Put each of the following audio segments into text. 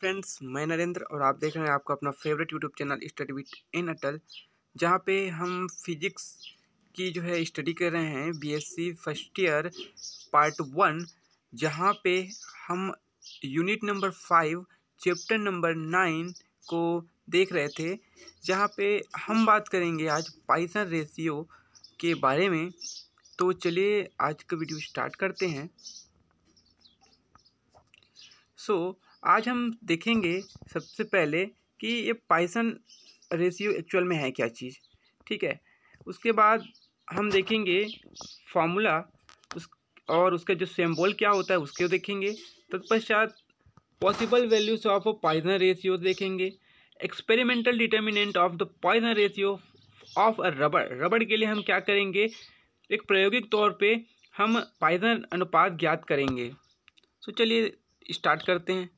friends मैं नरेंद्र और आप देख रहे हैं आपका अपना favourite YouTube channel study with इन अटल जहाँ पे हम फिजिक्स की जो है स्टडी कर रहे हैं BSc first year part one जहाँ पे हम unit number five chapter number nine को देख रहे थे जहाँ पे हम बात करेंगे आज पाइसन रेशियो के बारे में तो चलिए आज का वीडियो स्टार्ट करते हैं सो so, आज हम देखेंगे सबसे पहले कि ये पाइसन रेशियो एक्चुअल में है क्या चीज़ ठीक है उसके बाद हम देखेंगे फार्मूला उस और उसका जो सेम्बोल क्या होता है उसके देखेंगे तत्पश्चात possible values of a Poisson ratio देखेंगे experimental determinant of the Poisson ratio of a रबड़ रबड़ के लिए हम क्या करेंगे एक प्रायोगिक तौर पे हम पाइजन अनुपात ज्ञात करेंगे सो चलिए स्टार्ट करते हैं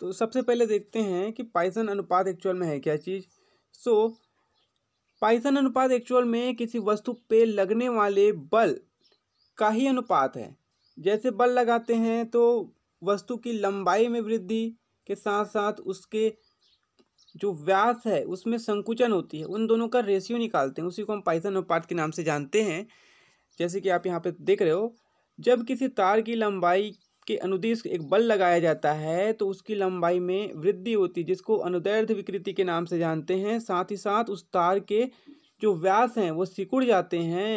तो सबसे पहले देखते हैं कि पाइसन अनुपात एक्चुअल में है क्या चीज़ सो so, पाइसन अनुपात एक्चुअल में किसी वस्तु पे लगने वाले बल का ही अनुपात है जैसे बल लगाते हैं तो वस्तु की लंबाई में वृद्धि के साथ साथ उसके जो व्यास है उसमें संकुचन होती है उन दोनों का रेशियो निकालते हैं उसी को हम पाइसन अनुपात के नाम से जानते हैं जैसे कि आप यहाँ पे देख रहे हो जब किसी तार की लंबाई के अनुदेश एक बल लगाया जाता है तो उसकी लंबाई में वृद्धि होती है जिसको अनुदैर्ध विकृति के नाम से जानते हैं साथ ही साथ उस तार के जो व्यास हैं वो सिकुड़ जाते हैं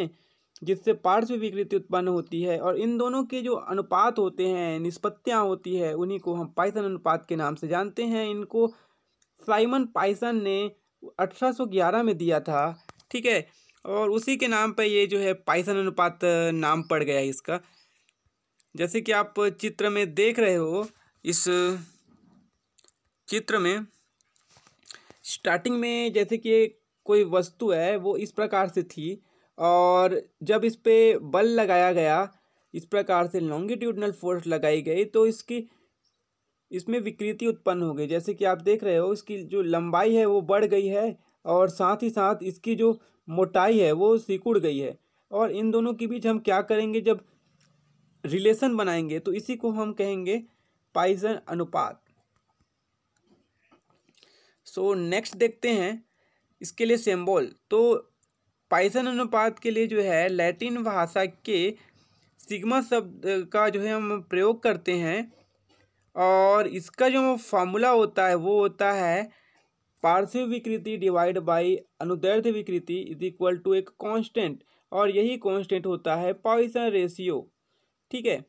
जिससे पार्श्व विकृति उत्पन्न होती है और इन दोनों के जो अनुपात होते हैं निष्पत्तियाँ होती है उन्हीं को हम पाइसन अनुपात के नाम से जानते हैं इनको साइमन पाइसन ने 1811 में दिया था ठीक है और उसी के नाम पर ये जो है पाइसन अनुपात नाम पड़ गया इसका जैसे कि आप चित्र में देख रहे हो इस चित्र में स्टार्टिंग में जैसे कि कोई वस्तु है वो इस प्रकार से थी और जब इस पर बल लगाया गया इस प्रकार से लॉन्गिट्यूडनल फोर्स लगाई गई तो इसकी इसमें विकृति उत्पन्न हो गई जैसे कि आप देख रहे हो इसकी जो लंबाई है वो बढ़ गई है और साथ ही साथ इसकी जो मोटाई है वो सिकुड़ गई है और इन दोनों के बीच हम क्या करेंगे जब रिलेशन बनाएंगे तो इसी को हम कहेंगे पाइजन अनुपात सो नेक्स्ट देखते हैं इसके लिए सिंबल तो पाइजन अनुपात के लिए जो है लैटिन भाषा के सिग्मा शब्द का जो है हम प्रयोग करते हैं और इसका जो फार्मूला होता है वो होता है पार्श्व विकृति डिवाइड बाय अनुदैर्ध विकृति इज इक्वल टू एक कांस्टेंट और यही कांस्टेंट होता है पॉइसन रेशियो ठीक है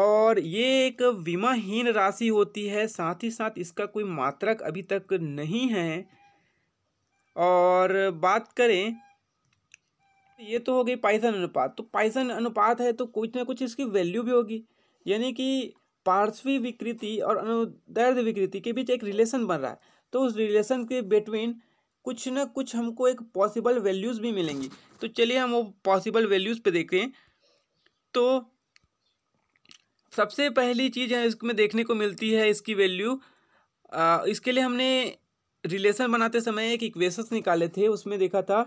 और ये एक विमाहीन राशि होती है साथ ही साथ इसका कोई मात्रक अभी तक नहीं है और बात करें ये तो हो गई पाइसन अनुपात तो पाइसन अनुपात है तो कुछ ना कुछ इसकी वैल्यू भी होगी यानी कि पार्श्वी विकृति और अनुदर्द विकृति के बीच एक रिलेशन बन रहा है तो उस रिलेशन के बिटवीन कुछ ना कुछ हमको एक पॉसिबल वैल्यूज़ भी मिलेंगी तो चलिए हम वो पॉसिबल वैल्यूज़ पे देखते हैं तो सबसे पहली चीज़ है इसमें देखने को मिलती है इसकी वैल्यू इसके लिए हमने रिलेशन बनाते समय एक इक्वेशंस निकाले थे उसमें देखा था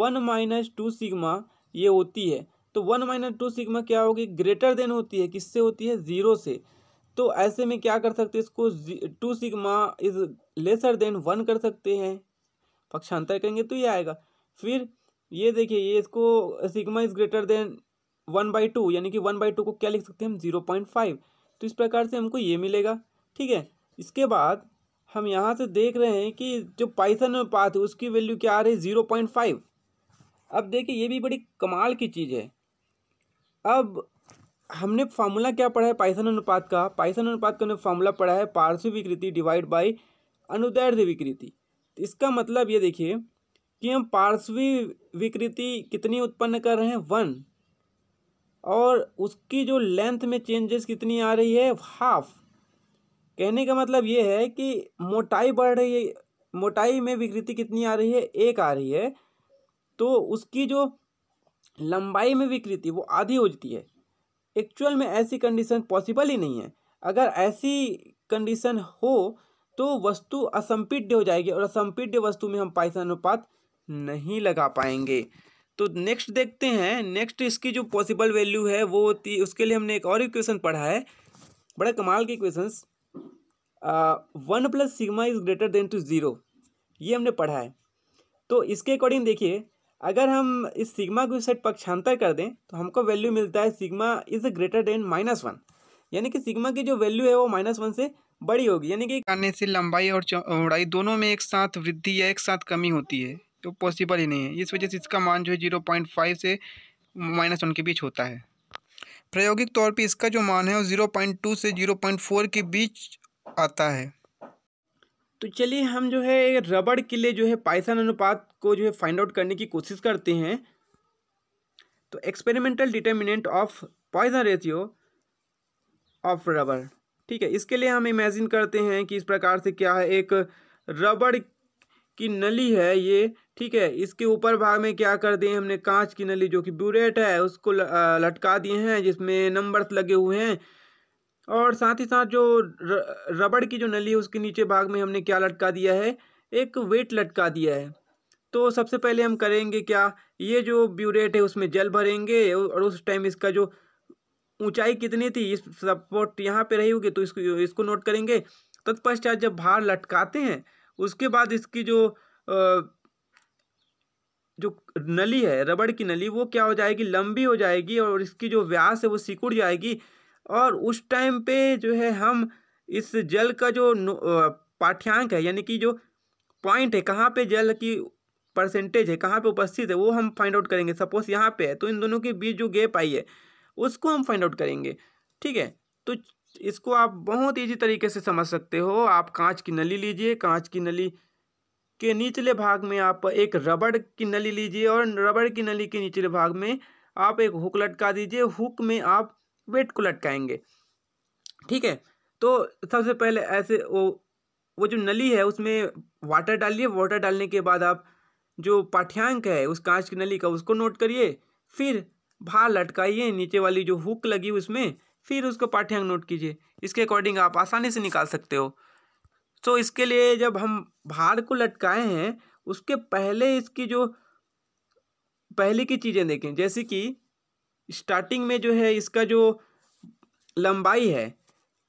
वन माइनस टू सिग्मा ये होती है तो वन माइनस टू सिग्मा क्या होगी ग्रेटर देन होती है किससे होती है ज़ीरो से तो ऐसे में क्या कर सकते इसको two sigma is lesser than one कर सकते हैं पक्षांतर करेंगे तो ये आएगा फिर ये देखिए ये इसको sigma is greater than one by two यानी कि वन बाई टू को क्या लिख सकते हैं हम जीरो पॉइंट फाइव तो इस प्रकार से हमको ये मिलेगा ठीक है इसके बाद हम यहाँ से देख रहे हैं कि जो पाइथन में पाथ है उसकी वैल्यू क्या आ रही है ज़ीरो पॉइंट फाइव अब देखिए ये भी बड़ी कमाल की चीज़ है अब हमने फार्मूला क्या पढ़ा है पाइथन अनुपात का पाइथन अनुपात का हमने फार्मूला पढ़ा है पार्श्व विकृति डिवाइड बाई अनुदैर्ध्य विकृति तो इसका मतलब ये देखिए कि हम पार्श्वी विकृति कितनी उत्पन्न कर रहे हैं वन और उसकी जो लेंथ में चेंजेस कितनी आ रही है हाफ कहने का मतलब ये है कि मोटाई बढ़ रही है मोटाई में विकृति कितनी आ रही है एक आ रही है तो उसकी जो लंबाई में विकृति वो आधी हो जाती है एक्चुअल में ऐसी कंडीशन पॉसिबल ही नहीं है अगर ऐसी कंडीशन हो तो वस्तु असंपीड्य हो जाएगी और असंपीड्य वस्तु में हम पाइस अनुपात नहीं लगा पाएंगे तो नेक्स्ट देखते हैं नेक्स्ट इसकी जो पॉसिबल वैल्यू है वो होती है उसके लिए हमने एक और इक्वेशन पढ़ा है बड़ा कमाल के equations one plus sigma is greater than to zero ये हमने पढ़ा है तो इसके अकॉर्डिंग देखिए अगर हम इस सिग्मा को सेट पक्षांतर कर दें तो हमको वैल्यू मिलता है sigma is greater than minus one यानी कि सिग्मा की जो वैल्यू है वो माइनस वन से बड़ी होगी यानी कि आने से लंबाई और चौड़ाई दोनों में एक साथ वृद्धि या एक साथ कमी होती है तो पॉसिबल ही नहीं है इस वजह से इसका मान जो है जीरो पॉइंट फाइव से माइनस वन के बीच होता है प्रायोगिक तौर पे इसका जो मान है वो ज़ीरो पॉइंट टू से ज़ीरो पॉइंट फोर के बीच आता है तो चलिए हम जो है रबड़ के लिए जो है पाइसन अनुपात को जो है फाइंड आउट करने की कोशिश करते हैं तो experimental determinant of Poisson ratio of रबड़ ठीक है इसके लिए हम इमेजिन करते हैं कि इस प्रकार से क्या है एक रबड़ की नली है ये ठीक है इसके ऊपर भाग में क्या कर दिए हमने कांच की नली जो कि ब्यूरेट है उसको लटका दिए हैं जिसमें नंबर्स लगे हुए हैं और साथ ही साथ जो रबड़ की जो नली है उसके नीचे भाग में हमने क्या लटका दिया है एक वेट लटका दिया है तो सबसे पहले हम करेंगे क्या ये जो ब्यूरेट है उसमें जल भरेंगे और उस टाइम इसका जो ऊंचाई कितनी थी इस सपोर्ट यहाँ पे रही होगी तो इसको इसको नोट करेंगे तत्पश्चात जब भार लटकाते हैं उसके बाद इसकी जो जो नली है रबड़ की नली वो क्या हो जाएगी लंबी हो जाएगी और इसकी जो व्यास है वो सिकुड़ जाएगी और उस टाइम पे जो है हम इस जल का जो पाठ्यांक है यानी कि जो पॉइंट है कहाँ पे जल की परसेंटेज है कहाँ पे उपस्थित है वो हम फाइंड आउट करेंगे सपोज यहाँ पे है तो इन दोनों के बीच जो गैप आई है उसको हम फाइंड आउट करेंगे ठीक है तो इसको आप बहुत ईजी तरीके से समझ सकते हो आप कांच की नली लीजिए कांच की नली के निचले भाग में आप एक रबड़ की नली लीजिए और रबड़ की नली के निचले भाग में आप एक हुक लटका दीजिए हुक में आप वेट को लटकाएंगे ठीक है तो सबसे पहले ऐसे वो वो जो नली है उसमें वाटर डालिए वाटर डालने के बाद आप जो पाठ्यांक है उस कांच की नली का उसको नोट करिए फिर भार लटकाइए नीचे वाली जो हुक लगी उसमें फिर उसको पाठ्यांक नोट कीजिए इसके अकॉर्डिंग आप आसानी से निकाल सकते हो तो इसके लिए जब हम भार को लटकाए हैं उसके पहले इसकी जो पहले की चीज़ें देखें जैसे कि स्टार्टिंग में जो है इसका जो लंबाई है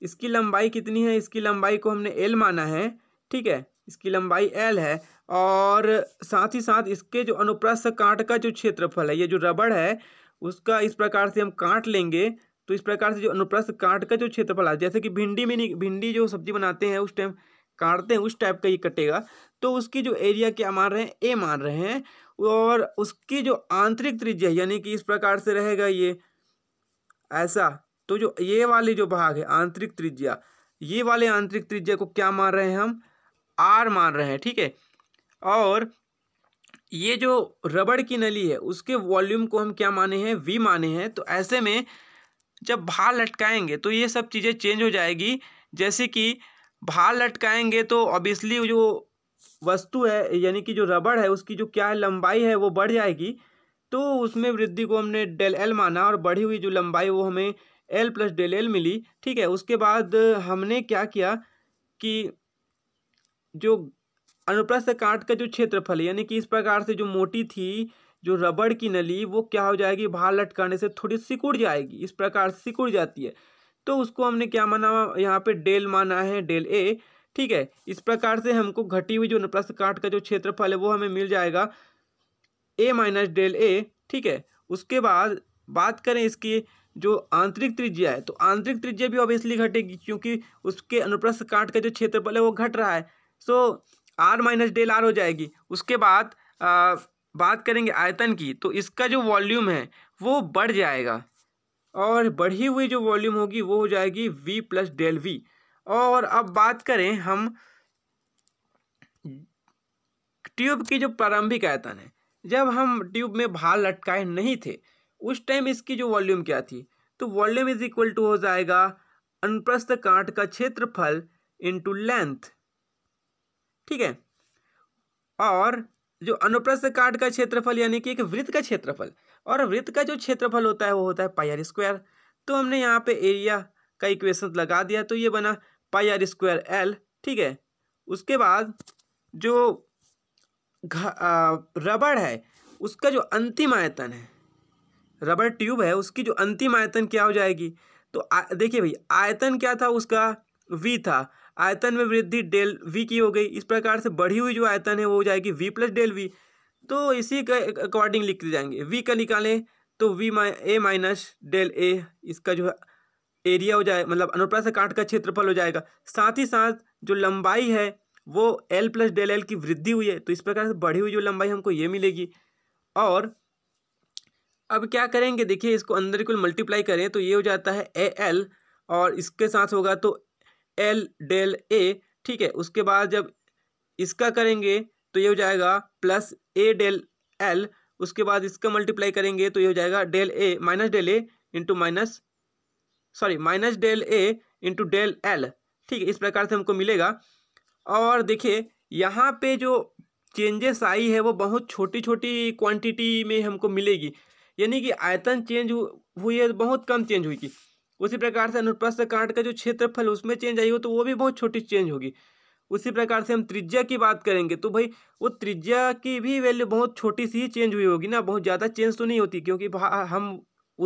इसकी लंबाई कितनी है इसकी लंबाई को हमने एल माना है ठीक है इसकी लंबाई एल है और साथ ही साथ इसके जो अनुप्रस्थ कांट का जो क्षेत्रफल है ये जो रबड़ है उसका इस प्रकार से हम काट लेंगे तो इस प्रकार से जो अनुप्रस्थ काट का जो क्षेत्रफल आता है जैसे कि भिंडी में नहीं भिंडी जो सब्जी बनाते हैं उस टाइम काटते हैं उस टाइप का ये कटेगा तो उसकी जो एरिया क्या मान रहे हैं ए मान रहे हैं और उसकी जो आंतरिक त्रिज्या यानी कि इस प्रकार से रहेगा ये ऐसा तो जो ये वाले जो भाग है आंतरिक त्रिज्या ये वाले आंतरिक त्रिज्या को क्या मान रहे हैं हम आर मान रहे हैं ठीक है और ये जो रबड़ की नली है उसके वॉल्यूम को हम क्या माने हैं वी माने हैं तो ऐसे में जब भार लटकाएंगे तो ये सब चीज़ें चेंज हो जाएगी जैसे कि भार लटकाएंगे तो ऑब्वियसली जो वस्तु है यानी कि जो रबड़ है उसकी जो क्या लंबाई है वो बढ़ जाएगी तो उसमें वृद्धि को हमने डेल एल माना और बढ़ी हुई जो लंबाई वो हमें एल प्लस डेल एल मिली ठीक है उसके बाद हमने क्या किया कि जो अनुप्रस्थ काट का जो क्षेत्रफल यानी कि इस प्रकार से जो मोटी थी जो रबड़ की नली वो क्या हो जाएगी बाहर लटकाने से थोड़ी सिकुड़ जाएगी इस प्रकार सिकुड़ जाती है तो उसको हमने क्या माना यहाँ पे डेल माना है डेल ए ठीक है इस प्रकार से हमको घटी हुई जो प्रस्थ काट का जो क्षेत्रफल है वो हमें मिल जाएगा ए माइनस डेल ए ठीक है उसके बाद बात करें इसकी जो आंतरिक त्रिज्या है तो आंतरिक त्रिज्या भी ऑब्वियसली घटेगी क्योंकि उसके अनुप्रस्थ काट का जो क्षेत्रफल है वो घट रहा है so R minus del R हो जाएगी उसके बाद बात करेंगे आयतन की तो इसका जो वॉल्यूम है वो बढ़ जाएगा और बढ़ी हुई जो वॉल्यूम होगी वो हो जाएगी वी प्लस डेल वी और अब बात करें हम ट्यूब की जो प्रारंभिक आयतन है जब हम ट्यूब में भार लटकाए नहीं थे उस टाइम इसकी जो वॉल्यूम क्या थी तो वॉल्यूम इज इक्वल टू हो जाएगा अनुप्रस्थ कांट का क्षेत्रफल इंटू लेंथ ठीक है और जो अनुप्रस्थ काट का क्षेत्रफल यानी कि एक वृत्त का क्षेत्रफल और वृत्त का जो क्षेत्रफल होता है वो होता है पाई आर स्क्वायर तो हमने यहाँ पे एरिया का इक्वेशन लगा दिया तो ये बना पाई आर स्क्वायर एल ठीक है उसके बाद जो रबड़ है उसका जो अंतिम आयतन है रबड़ ट्यूब है उसकी जो अंतिम आयतन क्या हो जाएगी तो देखिए भाई आयतन क्या था उसका वी था आयतन में वृद्धि डेल वी की हो गई इस प्रकार से बढ़ी हुई जो आयतन है वो हो जाएगी वी प्लस डेल वी तो इसी के अकॉर्डिंग लिखते जाएंगे वी का निकालें तो V my A minus del A इसका जो है एरिया हो जाए मतलब अनुप्रास काट का क्षेत्रफल हो जाएगा साथ ही साथ जो लंबाई है वो एल प्लस डेल एल की वृद्धि हुई है तो इस प्रकार से बढ़ी हुई जो लंबाई हमको ये मिलेगी और अब क्या करेंगे देखिए इसको अंदर कुल मल्टीप्लाई करें तो ये हो जाता है ए एल और इसके साथ होगा तो एल डेल ए ठीक है उसके बाद जब इसका करेंगे तो ये हो जाएगा प्लस ए डेल एल उसके बाद इसका मल्टीप्लाई करेंगे तो ये हो जाएगा del A minus del A into minus sorry minus del A into del L ठीक है इस प्रकार से हमको मिलेगा और देखिए यहाँ पे जो चेंजेस आई है वो बहुत छोटी छोटी क्वांटिटी में हमको मिलेगी यानी कि आयतन चेंज हुई है बहुत कम चेंज हुई थी उसी प्रकार से अनुप्रस्थ काट का जो क्षेत्रफल उसमें चेंज आई हो तो वो भी बहुत छोटी चेंज होगी उसी प्रकार से हम त्रिज्या की बात करेंगे तो भाई वो त्रिज्या की भी वैल्यू बहुत छोटी सी ही चेंज हुई होगी ना बहुत ज़्यादा चेंज तो नहीं होती क्योंकि हम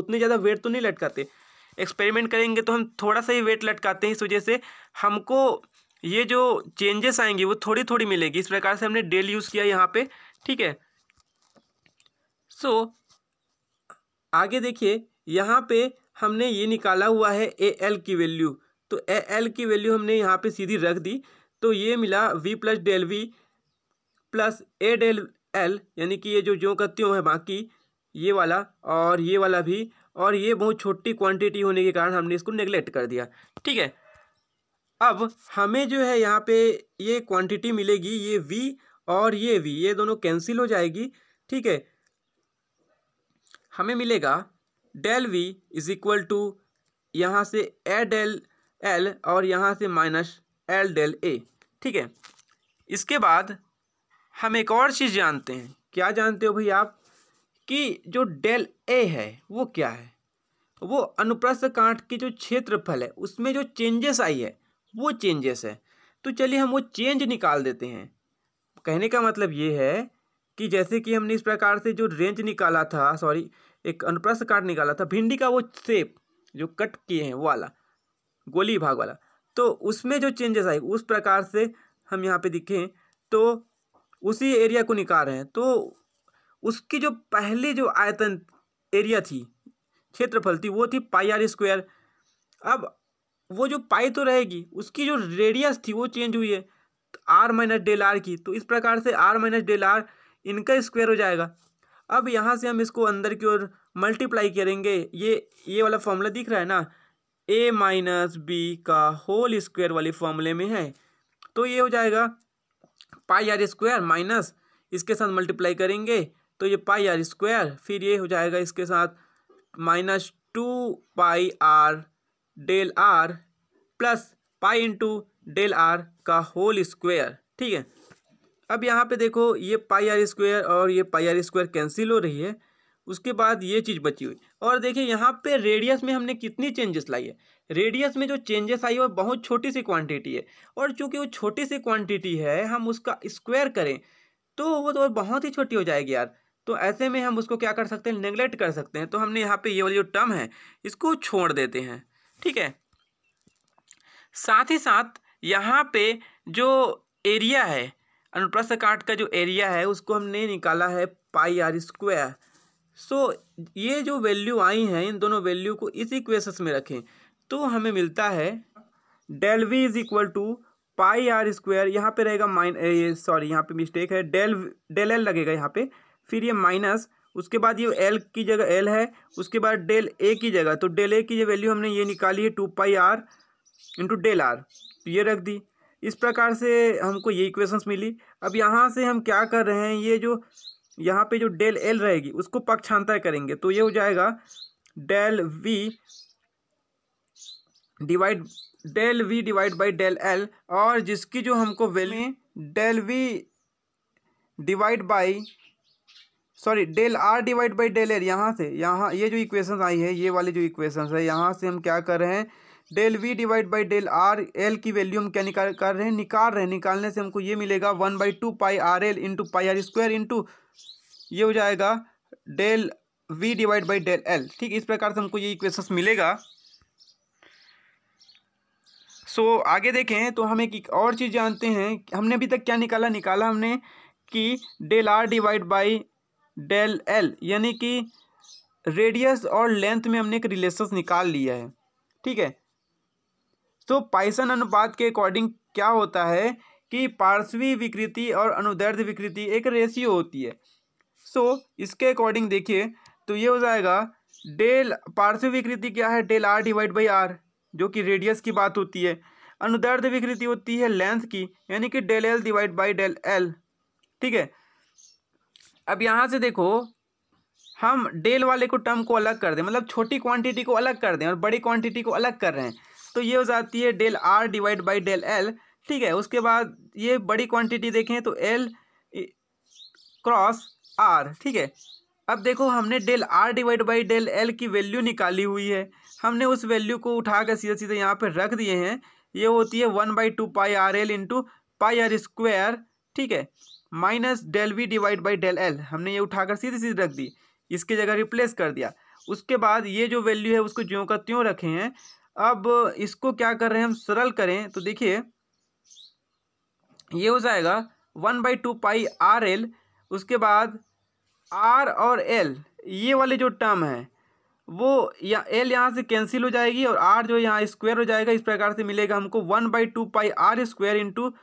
उतने ज़्यादा वेट तो नहीं लटकाते एक्सपेरिमेंट करेंगे तो हम थोड़ा सा ही वेट लटकाते हैं इस वजह से हमको ये जो चेंजेस आएंगे वो थोड़ी थोड़ी मिलेगी इस प्रकार से हमने डेल यूज़ किया यहाँ पे ठीक है सो so, आगे देखिए यहाँ पे हमने ये निकाला हुआ है ए एल की वैल्यू तो ए एल की वैल्यू हमने यहाँ पे सीधी रख दी तो ये मिला V plus del V plus A del L यानी कि ये जो जो का त्यों है बाकी ये वाला और ये वाला भी और ये बहुत छोटी क्वांटिटी होने के कारण हमने इसको निगलेक्ट कर दिया ठीक है अब हमें जो है यहाँ पे ये क्वांटिटी मिलेगी ये वी और ये वी ये दोनों कैंसिल हो जाएगी ठीक है हमें मिलेगा del V is equal to यहाँ से ए डेल एल और यहाँ से माइनस एल डेल ए ठीक है इसके बाद हम एक और चीज़ जानते हैं क्या जानते हो भैया आप कि जो डेल ए है वो क्या है वो अनुप्रस्थ कांठ की जो क्षेत्रफल है उसमें जो चेंजेस आई है वो चेंजेस है तो चलिए हम वो चेंज निकाल देते हैं कहने का मतलब ये है कि जैसे कि हमने इस प्रकार से जो रेंज निकाला था सॉरी एक अनुप्रस्थ काट निकाला था भिंडी का वो सेप जो कट किए हैं वो वाला गोली भाग वाला तो उसमें जो चेंजेस आए उस प्रकार से हम यहाँ पे दिखें तो उसी एरिया को निकाल रहे हैं तो उसकी जो पहले जो आयतन एरिया थी क्षेत्रफल थी वो थी पाई आर स्क्वायर अब वो जो पाई तो रहेगी उसकी जो रेडियस थी वो चेंज हुई है आर माइनस डेल आर की तो इस प्रकार से आर माइनस डेल आर इनका स्क्वायर हो जाएगा अब यहाँ से हम इसको अंदर की ओर मल्टीप्लाई करेंगे ये ये वाला फॉर्मूला दिख रहा है ना ए माइनस बी का होल स्क्वायर वाले फॉर्मूले में है तो ये हो जाएगा पाई आर स्क्वायर माइनस इसके साथ मल्टीप्लाई करेंगे तो ये पाई आर स्क्वायर फिर ये हो जाएगा इसके साथ minus two pi R del R plus pi into del R का होल स्क्वायर ठीक है अब यहाँ पे देखो ये पाई आर स्क्वायर और ये पाई आर स्क्वायर कैंसिल हो रही है उसके बाद ये चीज़ बची हुई और देखिए यहाँ पे रेडियस में हमने कितनी चेंजेस लाई है रेडियस में जो चेंजेस आई है वो बहुत छोटी सी क्वांटिटी है और चूंकि वो छोटी सी क्वांटिटी है हम उसका स्क्वायर करें तो वो तो बहुत ही छोटी हो जाएगी यार तो ऐसे में हम उसको क्या कर सकते हैं नेग्लेक्ट कर सकते हैं तो हमने यहाँ पर ये वाली जो टर्म है इसको छोड़ देते हैं ठीक है साथ ही साथ यहाँ पे जो एरिया है अनुप्रस्थ का जो एरिया है उसको हमने निकाला है पाई आर स्क्वायर सो ये जो वैल्यू आई हैं इन दोनों वैल्यू को इसी क्वेश्चन में रखें तो हमें मिलता है del V is equal to pi R square यहाँ पे रहेगा माइन सॉरी यहाँ पे मिस्टेक है डेल डेल एल लगेगा यहाँ पे फिर ये माइनस उसके बाद ये एल की जगह एल है उसके बाद डेल ए की जगह तो डेल ए की जो वैल्यू हमने ये निकाली है two pi R into del R ये रख दी इस प्रकार से हमको ये इक्वेशंस मिली अब यहाँ से हम क्या कर रहे हैं ये जो यहाँ पे जो डेल एल रहेगी उसको पक्षांतर करेंगे तो ये हो जाएगा del V divide del V divide by del L और जिसकी जो हमको value del V divide by sorry del R divide by del L यहाँ से यहाँ ये जो इक्वेशन आई है ये वाली जो इक्वेशन है यहाँ से हम क्या कर रहे हैं del V divide by del R L की वैल्यू हम क्या निकाल कर रहे हैं निकाल रहे हैं निकालने से हमको ये मिलेगा one by two pi R L into pi R square into ये हो जाएगा del V divide by del L ठीक इस प्रकार से हमको ये इक्वेशन मिलेगा सो so, आगे देखें तो हम एक, एक और चीज़ जानते हैं हमने अभी तक क्या निकाला निकाला हमने कि del R divide by del L यानी कि रेडियस और लेंथ में हमने एक रिलेशन निकाल लिया है ठीक है तो पाइसन अनुपात के अकॉर्डिंग क्या होता है कि पार्श्वी विकृति और अनुदैर्ध विकृति एक रेशियो होती है सो so, इसके अकॉर्डिंग देखिए तो ये हो जाएगा डेल पार्श्व विकृति क्या है del R divide by R जो कि रेडियस की बात होती है अनुदैर्ध विकृति होती है लेंथ की यानी कि del L divide by del L ठीक है अब यहाँ से देखो हम डेल वाले को टर्म को अलग कर दें मतलब छोटी क्वांटिटी को अलग कर दें और बड़ी क्वांटिटी को अलग कर रहे हैं तो ये हो जाती है del R divide by del L ठीक है उसके बाद ये बड़ी क्वांटिटी देखें तो एल क्रॉस आर ठीक है अब देखो हमने del R divide by del L की वैल्यू निकाली हुई है हमने उस वैल्यू को उठा कर सीधे सीधे यहाँ पर रख दिए हैं ये होती है one by two pi R L into pi R square ठीक है minus del V divide by del L हमने ये उठाकर सीधे सीधे रख दी इसकी जगह रिप्लेस कर दिया उसके बाद ये जो वैल्यू है उसको ज्यों का त्यों रखे हैं अब इसको क्या कर रहे हैं हम सरल करें तो देखिए ये हो जाएगा one by two pi R L उसके बाद आर और एल ये वाले जो टर्म है वो या एल यहाँ से कैंसिल हो जाएगी और आर जो यहाँ स्क्वायर हो जाएगा इस प्रकार से मिलेगा हमको one by two pi R square into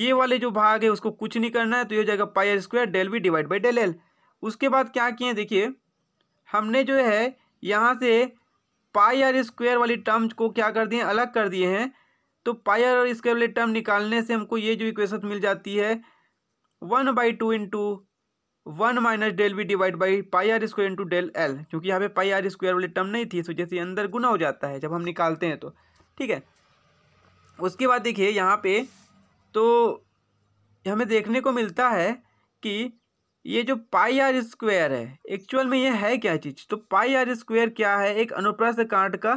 ये वाले जो भाग है उसको कुछ नहीं करना है तो ये हो जाएगा pi R square del V divide by del L उसके बाद क्या किए देखिए हमने जो है यहाँ से पाई आर स्क्वायर वाली टर्म को क्या कर दिए अलग कर दिए हैं तो पाई और स्क्वेयर वाली टर्म निकालने से हमको ये जो इक्वेशन मिल जाती है one by two into one minus del B divide by pi R square into del L क्योंकि यहाँ पे पाई आर स्क्वेयर वाली टर्म नहीं थी तो जैसे अंदर गुना हो जाता है जब हम निकालते हैं तो ठीक है उसके बाद देखिए यहाँ पे तो हमें देखने को मिलता है कि ये जो पाई आर स्क्वायर है एक्चुअल में ये है क्या चीज़ तो पाई आर स्क्वायर क्या है एक अनुप्रस्थ कांड का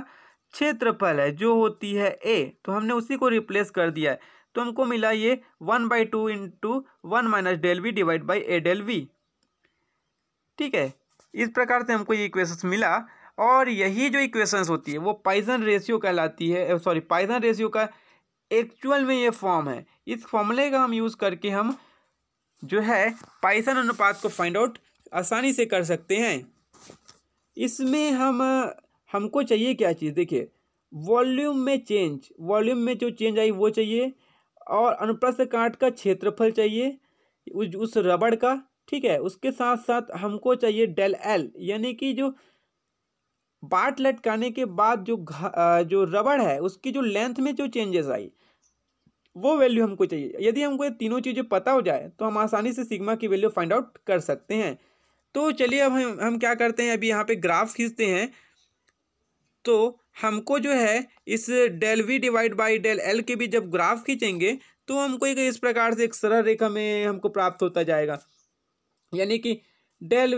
क्षेत्रफल है जो होती है ए तो हमने उसी को रिप्लेस कर दिया है तो हमको मिला ये one by two into one minus del V divide by A del V ठीक है इस प्रकार से हमको ये इक्वेशंस मिला और यही जो इक्वेशंस होती है वो पाइजन रेशियो कहलाती है सॉरी पाइजन रेशियो का एक्चुअल में ये फॉर्म है इस फॉर्मूले का हम यूज़ करके हम जो है पाइथन अनुपात को फाइंड आउट आसानी से कर सकते हैं इसमें हम हमको चाहिए क्या चीज़ देखिए वॉल्यूम में चेंज वॉल्यूम में जो चेंज आई वो चाहिए और अनुप्रस्थ काट का क्षेत्रफल चाहिए उस, उस रबड़ का ठीक है उसके साथ साथ हमको चाहिए डेल एल यानी कि जो बाट लटकाने के बाद जो घ, जो रबड़ है उसकी जो लेंथ में जो चेंजेस आई वो वैल्यू हमको चाहिए यदि हमको ये तीनों चीज़ें पता हो जाए तो हम आसानी से सिग्मा की वैल्यू फाइंड आउट कर सकते हैं तो चलिए अब हम हम क्या करते हैं अभी यहाँ पे ग्राफ खींचते हैं तो हमको जो है इस del V divide by del L के भी जब ग्राफ खींचेंगे तो हमको एक इस प्रकार से एक सरल रेखा में हमको प्राप्त होता जाएगा यानी कि डेल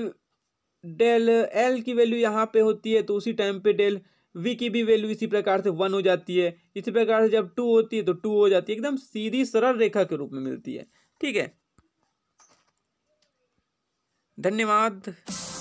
डेल एल की वैल्यू यहाँ पे होती है तो उसी टाइम पे डेल वी की भी वैल्यू इसी प्रकार से वन हो जाती है इसी प्रकार से जब टू होती है तो टू हो जाती है एकदम सीधी सरल रेखा के रूप में मिलती है ठीक है धन्यवाद